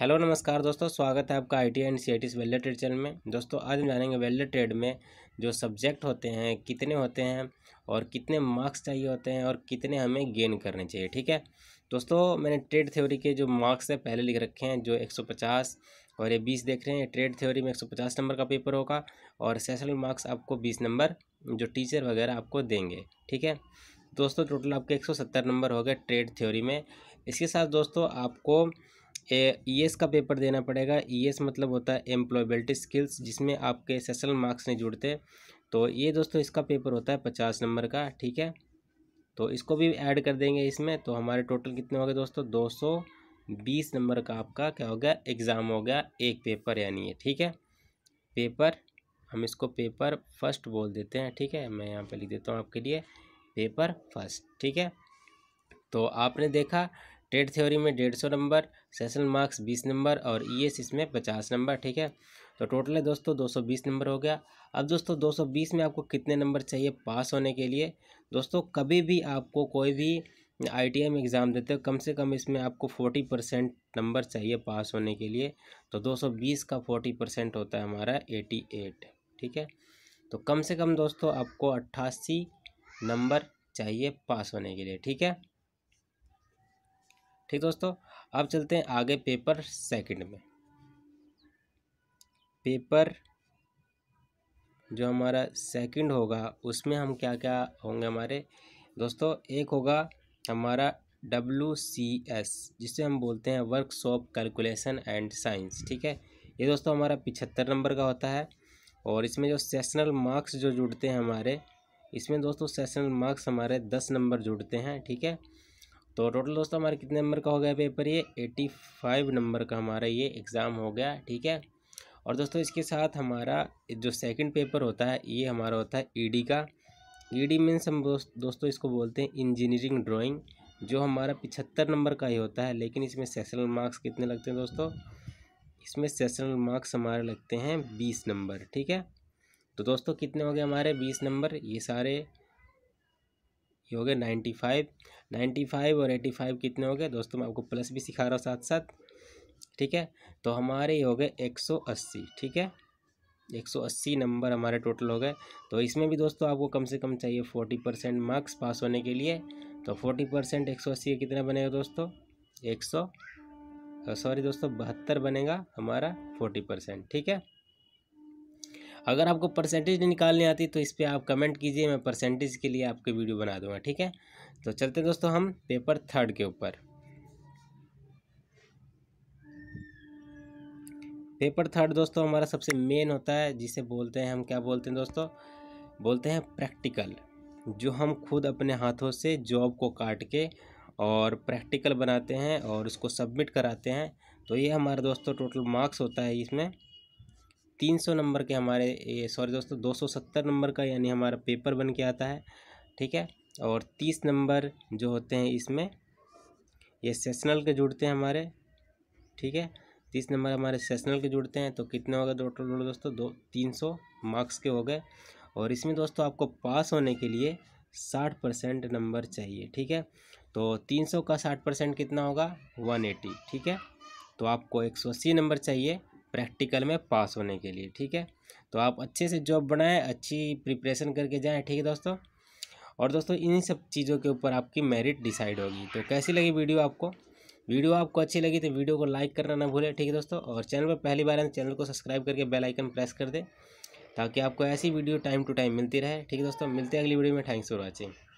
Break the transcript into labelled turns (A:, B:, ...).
A: hello नमस्कार दोस्तों स्वागत है आपका I T and C I T trade channel में दोस्तों आज हम जानेंगे वेल्ड ट्रेड में जो सब्जेक्ट होते हैं कितने होते हैं और कितने मार्क्स चाहिए होते हैं और कितने हमें गेन करने चाहिए ठीक है दोस्तों मैंने ट्रेड थ्योरी के जो मार्क्स है पहले लिख रखे हैं जो एक सौ पचास और ये बीस देख रहे हैं ट्रेड थ्योरी में एक सौ पचास नंबर का पेपर होगा और सेशनल मार्क्स आपको बीस नंबर जो टीचर वगैरह आपको देंगे ठीक है दोस्तों टोटल आपके एक सौ सत्तर नंबर हो गए ट्रेड थ्योरी में इसके साथ दोस्तों आपको ई एस e का पेपर देना पड़ेगा ई e एस मतलब होता है एम्प्लॉयबिलिटी स्किल्स जिसमें आपके सेशनल मार्क्स नहीं जुड़ते तो ये दोस्तों इसका पेपर होता है पचास नंबर का ठीक है तो इसको भी ऐड कर देंगे इसमें तो हमारे टोटल कितने हो गए दोस्तों दो सौ बीस नंबर का आपका क्या हो गया एग्ज़ाम हो गया एक पेपर यानी ये ठीक है पेपर हम इसको पेपर फर्स्ट बोल देते हैं ठीक है मैं यहाँ पर लिख देता हूँ आपके लिए पेपर फर्स्ट ठीक है तो आपने देखा ट्रेड थ्योरी में डेढ़ सौ नंबर सेशन मार्क्स बीस नंबर और ई e एस इसमें पचास नंबर ठीक है तो टोटल है दोस्तों दो सौ बीस नंबर हो गया अब दोस्तों दो सौ बीस में आपको कितने नंबर चाहिए पास होने के लिए दोस्तों कभी भी आपको कोई भी आई एम एग्ज़ाम देते हो कम से कम इसमें आपको फोर्टी परसेंट नंबर चाहिए पास होने के लिए तो दो सौ बीस का फोर्टी परसेंट होता है हमारा एटी एट ठीक है तो कम से कम दोस्तों आपको अट्ठासी नंबर चाहिए पास होने के लिए ठीक है ठीक दोस्तों अब चलते हैं आगे पेपर सेकंड में पेपर जो हमारा सेकंड होगा उसमें हम क्या क्या होंगे हमारे दोस्तों एक होगा हमारा डब्ल्यू सी एस जिसे हम बोलते हैं वर्कशॉप कैलकुलेशन एंड साइंस ठीक है ये दोस्तों हमारा पिछहत्तर नंबर का होता है और इसमें जो सेशनल मार्क्स जो जुड़ते हैं हमारे इसमें दोस्तों सेशनल मार्क्स हमारे दस नंबर जुड़ते हैं ठीक है तो टोटल दोस्तों हमारे कितने नंबर का हो गया पेपर ये एटी फाइव नंबर का हमारा ये एग्ज़ाम हो गया ठीक है और दोस्तों इसके साथ हमारा जो सेकंड पेपर होता है ये हमारा होता है ईडी e का ईडी e मीन्स हम दोस्तों इसको बोलते हैं इंजीनियरिंग ड्राइंग जो हमारा पिछहत्तर नंबर का ही होता है लेकिन इसमें सेशनल मार्क्स कितने लगते हैं दोस्तों इसमें सेशनल मार्क्स हमारे लगते हैं बीस नंबर ठीक है तो दोस्तों कितने हो गए हमारे बीस नंबर ये सारे ये हो गया नाइन्टी फाइव नाइन्टी फाइव और एटी फाइव कितने हो गए दोस्तों मैं आपको प्लस भी सिखा रहा हूँ साथ साथ ठीक है तो हमारे ये हो गए एक सौ अस्सी ठीक है एक सौ अस्सी नंबर हमारे टोटल हो गए तो इसमें भी दोस्तों आपको कम से कम चाहिए फोर्टी परसेंट मार्क्स पास होने के लिए तो फोर्टी परसेंट एक सौ अस्सी कितना बनेगा दोस्तों एक सौ सॉरी दोस्तों बहत्तर बनेगा हमारा फोर्टी परसेंट ठीक है अगर आपको परसेंटेज निकालनी आती तो इस पर आप कमेंट कीजिए मैं परसेंटेज के लिए आपकी वीडियो बना दूंगा ठीक है तो चलते दोस्तों हम पेपर थर्ड के ऊपर पेपर थर्ड दोस्तों हमारा सबसे मेन होता है जिसे बोलते हैं हम क्या बोलते हैं दोस्तों बोलते हैं प्रैक्टिकल जो हम खुद अपने हाथों से जॉब को काट के और प्रैक्टिकल बनाते हैं और उसको सबमिट कराते हैं तो ये हमारा दोस्तों टोटल मार्क्स होता है इसमें तीन सौ नंबर के हमारे सॉरी दोस्तों दो सौ सत्तर नंबर का यानी हमारा पेपर बन के आता है ठीक है और तीस नंबर जो होते हैं इसमें ये सेशनल के जुड़ते हैं हमारे ठीक है तीस नंबर हमारे सेशनल के जुड़ते हैं तो कितने हो गए टोटल दोस्तों दो तीन सौ मार्क्स के हो गए और इसमें दोस्तों आपको पास होने के लिए साठ परसेंट नंबर चाहिए ठीक है तो तीन सौ का साठ परसेंट कितना होगा वन एटी ठीक है तो आपको एक सौ अस्सी नंबर चाहिए प्रैक्टिकल में पास होने के लिए ठीक है तो आप अच्छे से जॉब बनाएं अच्छी प्रिपरेशन करके जाएं ठीक है दोस्तों और दोस्तों इन्हीं सब चीज़ों के ऊपर आपकी मेरिट डिसाइड होगी तो कैसी लगी वीडियो आपको वीडियो आपको अच्छी लगी तो वीडियो को लाइक करना ना भूलें ठीक है दोस्तों और चैनल पर पहली बार है तो चैनल को सब्सक्राइब करके बेल आइकन प्रेस कर दें ताकि आपको ऐसी वीडियो टाइम टू टाइम मिलती रहे ठीक है दोस्तों मिलते हैं अगली वीडियो में थैंक्स फॉर वॉचिंग